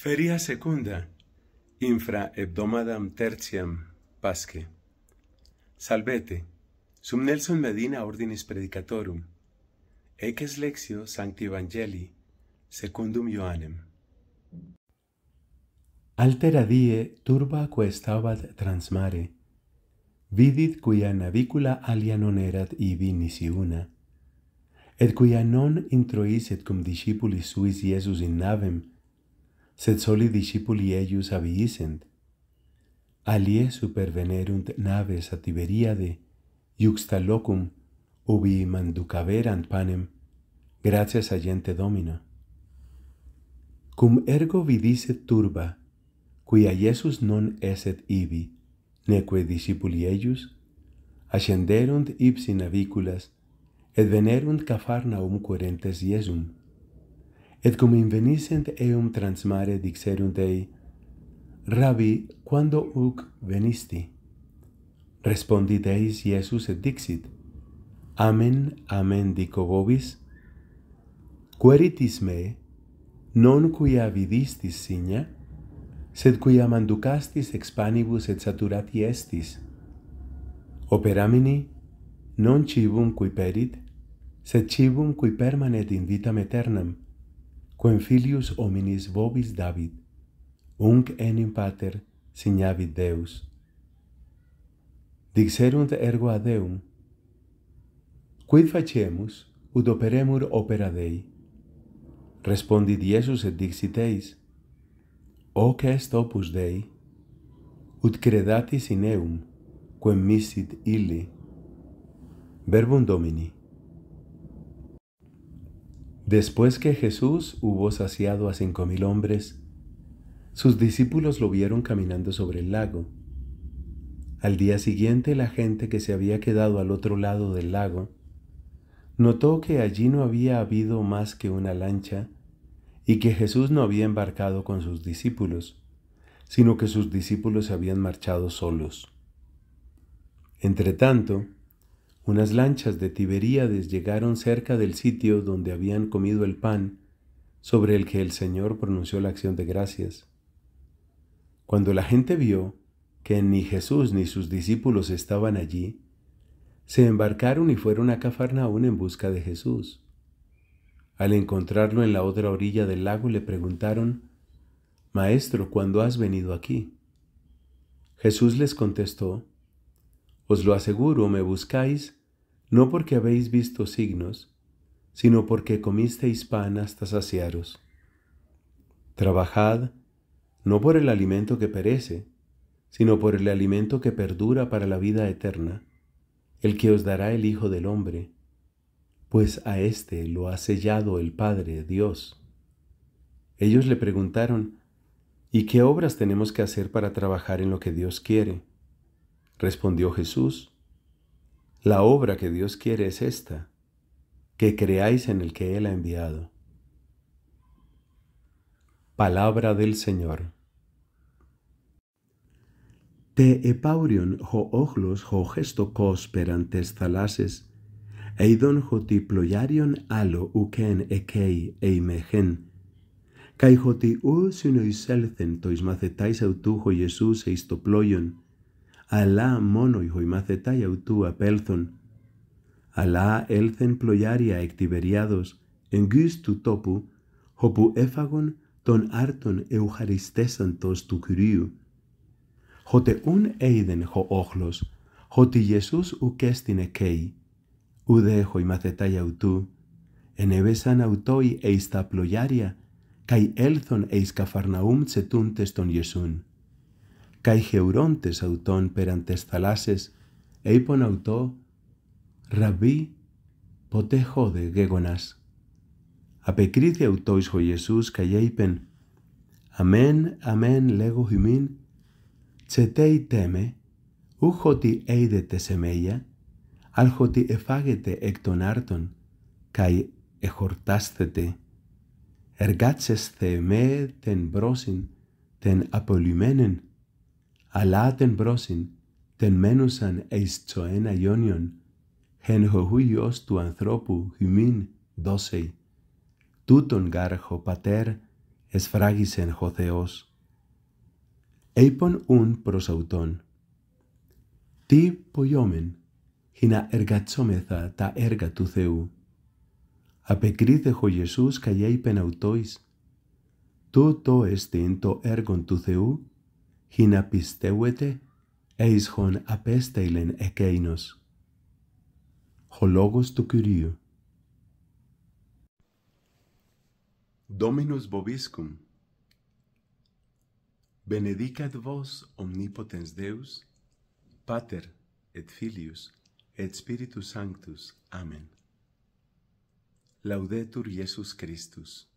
Feria secunda, infra hebdomadam tertiam, pasque. Salvete, sum Nelson Medina ordinis predicatorum, ec es lexio sancti evangelii, secundum Ioannem. Altera die turba quaestabat trans mare, vidit quia navicula alia non erat ibi nisi una, et quia non introisit cum discipulis suis Iesus in navem, et sed soli discipuli eius habiisent. Alie supervenerunt naves a Tiberiade, iuxta locum, ubi manducaverant panem, gratias a gente domina. Cum ergo vidiset turba, quia Iesus non eset ibi, neque discipuli eius, ascenderunt ipsi naviculas, et venerunt cafarnaum querentes Iesum, Et cum invenisent eum trans mare, dixerunt ei, Rabi, quando uc venisti? Respondit eis Iesus, et dixit, Amen, amen, dico vobis, queritis me, non quia vidistis signa, sed quia manducastis ex panibus et saturati estis. Operamini, non civum cui perit, sed civum cui permanet in vitam eternam, quem filius hominis vobis David, unc enim pater signavit Deus. Dixerunt ergo a Deum, quid facemus, ut operemur opera Dei? Respondit Iesus et dixit eis, hoc est opus Dei, ut credatis in eum, quem missit illi. Verbum Domini. Después que Jesús hubo saciado a cinco mil hombres, sus discípulos lo vieron caminando sobre el lago. Al día siguiente la gente que se había quedado al otro lado del lago notó que allí no había habido más que una lancha y que Jesús no había embarcado con sus discípulos, sino que sus discípulos habían marchado solos. Entretanto, unas lanchas de Tiberíades llegaron cerca del sitio donde habían comido el pan, sobre el que el Señor pronunció la acción de gracias. Cuando la gente vio que ni Jesús ni sus discípulos estaban allí, se embarcaron y fueron a Cafarnaún en busca de Jesús. Al encontrarlo en la otra orilla del lago le preguntaron, Maestro, ¿cuándo has venido aquí? Jesús les contestó, Os lo aseguro, me buscáis no porque habéis visto signos, sino porque comisteis pan hasta saciaros. Trabajad no por el alimento que perece, sino por el alimento que perdura para la vida eterna, el que os dará el Hijo del Hombre, pues a éste lo ha sellado el Padre Dios. Ellos le preguntaron, ¿y qué obras tenemos que hacer para trabajar en lo que Dios quiere? Respondió Jesús, la obra que Dios quiere es esta, que creáis en el que Él ha enviado. Palabra del Señor. Te epaurion jo oglos jo gesto perantes thalases, eidon joti ployarion alo uken ekei eimejen, kai hoti u sinoiselcen tois macetais autujo Jesús eistoploion, αλλά μόνο οι χοημάθετά αυτού απέλθον. Αλλά έλθεν πλοιάρια εκ Τιβεριάδος, εγκύς του τόπου, όπου έφαγον τον άρτον ευχαριστέσαντος του Κυρίου. Χωτε ούν έιδεν χω όχλος, χωτι Ιεσούς ουκέστην εκέι, ουδέ χοημαθετά αυτού, ενεβέσαν αυτοί εις τα πλοιάρια, καί έλθον εις καφαρναούμ τσετούντες τον Ιεσούν Καί χευρόντες αυτον πέραν τες θαλάσσες, είπον αυτό, «Ραβί, ποτέ χώδε γέγονας». Απεκρίθη αυτό εις ο Ιησούς καί είπεν, «Αμέν, αμέν, λέγω χυμήν, τσετέι τέμε, ούχοτι εἶδε έιδετε σε μέλια, αλχοτι εφάγετε εκ των άρτων, καί εχορτάσθετε. Εργάτσεσθε με τεν πρόσιν, τεν απολυμένεν, αλλά τεν πρόσιν, τεν μένουσαν εις Τούτο ένα χεν χωγούγιος του ανθρώπου χυμήν δώσεϊ. Τούτον γάρχο πατέρ εσφράγισεν χω Θεός. Έιπον ούν προς αυτόν. Τι ποιομεν χινα εργατσόμεθα τα έργα του Θεού. απεκριθε χω Ιησούς καγέιπεν αυτοίς. Τούτο εστίν το έργον του Θεού Hina pisteuete eis hon apesteilen ekeinos. Holagos tou curiu. Dominus Bobiscum Benedicat vos omnipotens Deus, Pater et Filius et Spiritus Sanctus. Amen. Laudetur Iesus Christus.